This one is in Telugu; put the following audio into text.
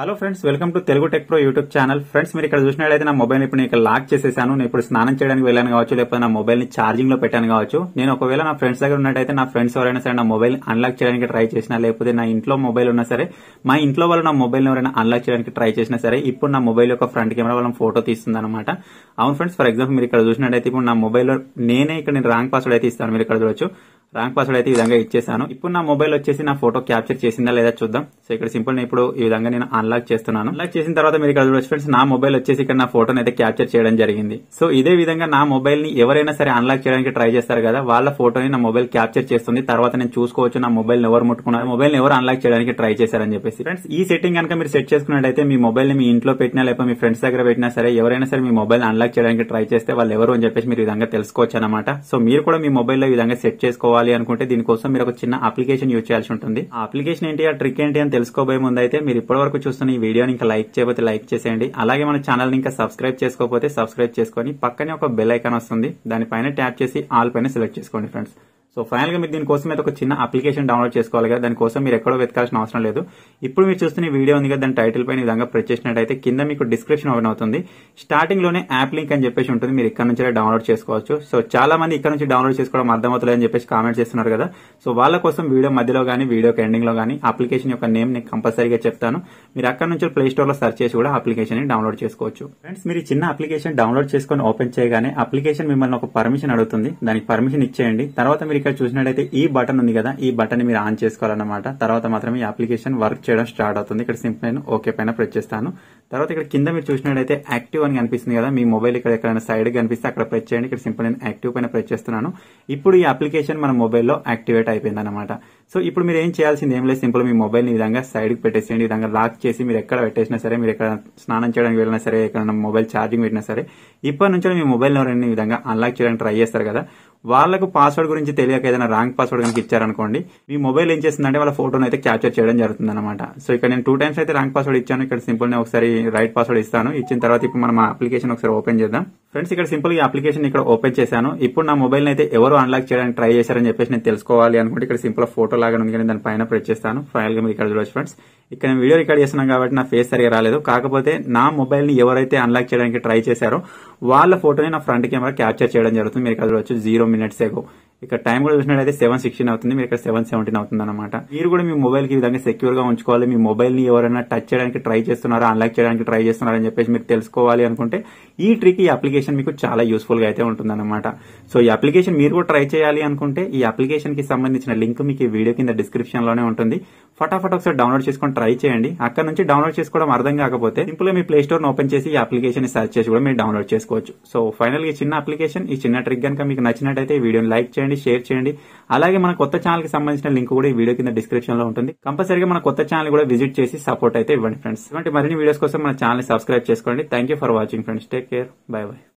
hello friends welcome to Telugu tech pro YouTube channel friends మీరు ఇక్కడ చూసినట్లయితే నా మొబైల్ ఇప్పుడు నేను లాక్ చేసేసాను నేను ఇప్పుడు స్నానం చేయడానికి వెళ్ళాను కావచ్చు లేకపోతే నా మొబైల్ ని ఛార్జింగ్ లో పెట్టాను కావచ్చు నేను ఒకవేళ నా ఫ్రెండ్స్ దగ్గర ఉన్నట్టయితే నా ఫ్రెండ్స్ ఎవరైనా సరే నా మొబైల్ అన్లాక్ చేయడానికి ట్రై చేసినా లేకపోతే నా ఇంట్లో మొబైల్ ఉన్నా సరే మా ఇంట్లో వాళ్ళు నా మొబైల్ ఎవరైనా అన్లాక్ చేయడానికి ట్రై చేసినా సరే ఇప్పుడు నా మొబైల్ యొక్క ఫ్రంట్ కెమెరా వాళ్ళని ఫోటో తీస్తుంది అనమాట అవును ఫ్రెండ్స్ ఫర్ ఎగ్జాంపుల్ మీరు ఇక్కడ చూసినట్టయితే ఇప్పుడు నా మొబైల్లో నేనే ఇక్కడ నేను రాంగ్ పాస్వర్డ్ అయితే ఇస్తాను మీరు ఇక్కడ చూడొచ్చు ర్యాంక్ పాస్వర్డ్ అయితే ఈ విధంగా ఇచ్చేసాను ఇప్పుడు నా మొబైల్ వచ్చేసి నా ఫోటో క్యాప్చర్ చేసిందా లేదా చూద్దాం సో ఇక్కడ సింపుల్ నేను ఇప్పుడు ఈ విధంగా నేను అన్లాక్ చేస్తున్నాను అన్లాక్ చేసిన తర్వాత మీరు ఇక్కడ చూడొచ్చు ఫ్రెండ్స్ నా మొబైల్ వచ్చేసి ఇక్కడ నా ఫోటోని అయితే క్యాప్చర్ చేయడం జరిగింది సో ఇదే విధంగా నా మొబైల్ ని ఎవరైనా సరే అన్లాక్ చేయడానికి ట్రై చేస్తారు కదా వాళ్ళ ఫోటోని నా మొబైల్ క్యాప్చర్ చేస్తుంది తర్వాత నేను చూసుకోవచ్చు నా మొబైల్ ఎవరు ముట్టుకున్నారు మొబైల్ ఎవరు అన్లాక్ చేయడానికి ట్రై చేశారని చెప్పేసి ఫ్రెండ్స్ ఈ సెట్టింగ్ కనుక మీరు సెట్ చేసుకున్నట్లయితే మీ మొబైల్ ని మీ ఇంట్లో పెట్టినా లేకపోతే మీ ఫ్రెండ్స్ దగ్గర పెట్టినా సరే ఎవరైనా సరే మీ మొబైల్ అన్లాక్ చేయడానికి ట్రై చేస్తే వాళ్ళు ఎవరు అని చెప్పేసి మీరు విధంగా తెలుసుకోవచ్చు అనమాట సో మీరు కూడా మీ మొబైల్లో ఈ విధంగా సెట్ చేసుకోవాలి కావాలి అనుకుంటే దీనికోసం మీరు ఒక చిన్న అప్లికేషన్ యూజ్ చేయాల్సి ఉంటుంది ఆ అప్లికేషన్ ఏంటి ఆ ట్రిక్ ఏంటి అని తెలుసుకోబోయే ముందు అయితే మీరు ఇప్పటి వరకు చూస్తున్న ఈ వీడియోని ఇంకా లైక్ చేయబోతే లైక్ చేసేయండి అలాగే మన ఛానల్ ఇంకా సబ్స్క్రైబ్ చేసుకోకపోతే సబ్స్క్రైబ్ చేసుకొని పక్కనే ఒక బెల్ ఐకాన్ వస్తుంది దానిపైన ట్యాప్ చేసి ఆల్ పైన సెలెక్ట్ చేసుకోండి ఫ్రెండ్స్ సో ఫైనల్ గా మీరు దీనికోసం అయితే ఒక చిన్న అప్లికేషన్ డౌన్లోడ్ చేసుకోవాలి కదా దానికోసం మీరు ఎక్కడో వెతకాల్సిన అవసరం లేదు ఇప్పుడు మీరు చూస్తున్న వీడియో ఉంది కదా దాని టైటిల్ పైన విధంగా ప్రెస్ చేసినట్టు కింద మీకు డిస్క్రిప్షన్ ఓపెన్ అవుతుంది స్టార్టింగ్ లోనే యాప్ లింక్ అని చెప్పేసి ఉంటుంది మీరు ఇక్కడ నుంచి డౌన్లోడ్ చేసుకోవచ్చు సో చాలా మంది ఇక్కడ నుంచి డౌన్లోడ్ చేసుకోవడం అర్థమవుతుంది అని చెప్పేసి కామెంట్ చేస్తున్నారు కదా సో వాళ్ళ కోసం వీడియో మధ్యలో కానీ వీడియో ఎండింగ్ లో కానీ అప్లికేషన్ యొక్క నేమ్ నేను కంపల్సరీగా చెప్తాను మీరు అక్కడ నుంచి ప్లే స్టోర్ లో సెర్చ్ చేసి కూడా అప్లికేషన్ ని డౌన్లోడ్ చేసుకోవచ్చు ఫ్రెండ్స్ మీరు చిన్న అప్లికేషన్ డౌన్లోడ్ చేసుకొని ఓపెన్ చేయగానే అప్లికేషన్ మిమ్మల్ని ఒక పర్మిషన్ అడుగుతుంది దానికి పర్మిషన్ ఇచ్చేయండి తర్వాత మీరు ఇక్కడ చూసినట్టయితే ఈ బటన్ ఉంది కదా ఈ బటన్ మీరు ఆన్ చేసుకోవాలన్నమాట తర్వాత మాత్రమే ఈ అప్లికేషన్ వర్క్ చేయడం స్టార్ట్ అవుతుంది ఇక్కడ సింపుల్ నేను ఓకే పైన ప్రెస్ చేస్తాను తర్వాత ఇక్కడ కింద మీరు చూసినట్టయితే యాక్టివ్ అని కనిపిస్తుంది కదా మీ మొబైల్ ఇక్కడ ఎక్కడైనా సైడ్ కనిపిస్తే అక్కడ ప్రెస్ చేయండి ఇక్కడ సింపుల్ నేను యాక్టివ్ పైన ప్రెస్ చేస్తున్నాను ఇప్పుడు ఈ అప్లికేషన్ మన మొబైల్లో యాక్టివేట్ అయిపోయింది అనమాట సో ఇప్పుడు మీరు ఏం చేయాల్సింది ఏం లేదు సింపుల్ మీ మొబైల్ ఈ విధంగా సైడ్కి పెట్టేసేయండి విధంగా లాక్ చేసి మీరు ఎక్కడ పెట్టేసినా సరే మీరు ఎక్కడ స్నానం చేయడానికి వెళ్ళినా సరే ఎక్కడ మొబైల్ ఛార్జింగ్ పెట్టినా సరే ఇప్పటి నుంచి మీ మొబైల్ ఎవరైనా ఈ విధంగా అన్లాక్ చేయడానికి ట్రై చేస్తారు కదా వాళ్ళకు పాస్వర్డ్ గురించి తెలియక ఏదైనా రాంగ్ పాస్వర్డ్ కనుక ఇచ్చారనుకోండి మీ మొబైల్ ఏం చేస్తుందంటే వాళ్ళ ఫోటోని అయితే క్యాప్చర్ చేయడం జరుగుతుంది అనమాట సో ఇక్కడ నేను టూ టైమ్స్ అయితే రాంగ్ పాస్వర్డ్ ఇచ్చాను ఇక్కడ సింపుల్ నే ఒకసారి రైట్ పాస్వర్డ్ ఇస్తాను ఇచ్చిన తర్వాత ఇప్పుడు మనం అప్లికేషన్ ఒకసారి ఓపెన్ చేద్దాం ఫ్రెండ్స్ ఇక్కడ సింపుల్ గా అప్లికేషన్ ఇక్కడ ఓపెన్ చేశాను ఇప్పుడు నా మొబైల్ అయితే ఎవరు అన్లాక్ చేయడానికి ట్రై చేశారని చెప్పేసి నేను తెలుసుకోవాలి అనుకుంటే ఇక్కడ సింపుల్ ఫోటో లాగా ఉంది కానీ దాని పైన ప్రెస్ చేస్తాను ఫైనల్ గా మీరు ఇక్కడ చూడవచ్చు ఫ్రెండ్స్ ఇక్కడ నేను వీడియో రికార్డ్ చేస్తున్నాను కాబట్టి నా ఫేస్ సరిగా రాలేదు కాకపోతే నా మొబైల్ ని ఎవరైతే అన్లాక్ చేయడానికి ట్రై చేశారో వాళ్ళ ఫోటోని నా ఫ్రంట్ కెమెరా క్యాప్చర్ చేయడం జరుగుతుంది మీరు ఇక్కడ చూడవచ్చు జీరో మినిట్స్ ఏగో ఇక్కడ టైం కూడా చూసినట్లయితే సెవెన్ సిక్స్టీన్ అవుతుంది మీరు ఇక్కడ సెవెన్ సెవెంటీన్ అవుతుంది అనమాట మీరు కూడా మీ మొబైల్ కి విధంగా సెక్యూర్ గా ఉంచుకోవాలి మీ మొబైల్ ని ఎవరైనా టచ్ చేయడానికి ట్రై చేస్తున్నారో అన్లాక్ చేయడానికి ట్రై చేస్తున్నారని అని చెప్పేసి మీరు తెలుసుకోవాలి అనుకుంటే ఈ ట్రిక్ ఈ అప్లికేషన్ మీకు చాలా యూస్ఫుల్ గా అయితే ఉంటుంది అనమాట సో ఈ అప్లికేషన్ మీరు కూడా ట్రై చేయాలి అనుకుంటే ఈ అప్లికేషన్ కి సంబంధించిన లింక్ మీకు ఈ వీడియో కింద డిస్క్రిప్షన్ లోనే ఉంటుంది ఫటాఫట్ ఒకసారి డౌన్లోడ్ చేసుకొని ట్రై చేయండి అక్కడ నుంచి డౌన్లోడ్ చేసుకోవడం అర్థం కాకపోతే సింపుల్ గా మీ ప్లే స్టోర్ ఓపెన్ చేసి ఈ అప్లికేషన్ సెర్చ్ చేసి కూడా మీరు డౌన్లోడ్ చేసుకోవచ్చు సో ఫైనల్ ఈ చిన్న అప్లికేషన్ ఈ చిన్న ట్రిక్ కనుక మీకు నచ్చినట్టయితే ఈ వీడియోని లైక్ చేయండి చేయండి షేర్ చేయండి అలాగే మన కొత్త ఛానల్ కి సంబంధించిన లింక్ కూడా ఈ వీడియో కింద డిస్క్రిప్షన్ లో ఉంటుంది కంపల్సరీగా మన కొత్త ఛానల్ కూడా విజిట్ చేసి సపోర్ట్ అయితే ఇవ్వండి ఫ్రెండ్స్ మరిన్ని వీడియోస్ కోసం మన ఛానల్ సబ్స్క్రైబ్ చేసుకోండి thank for watching friends take care bye by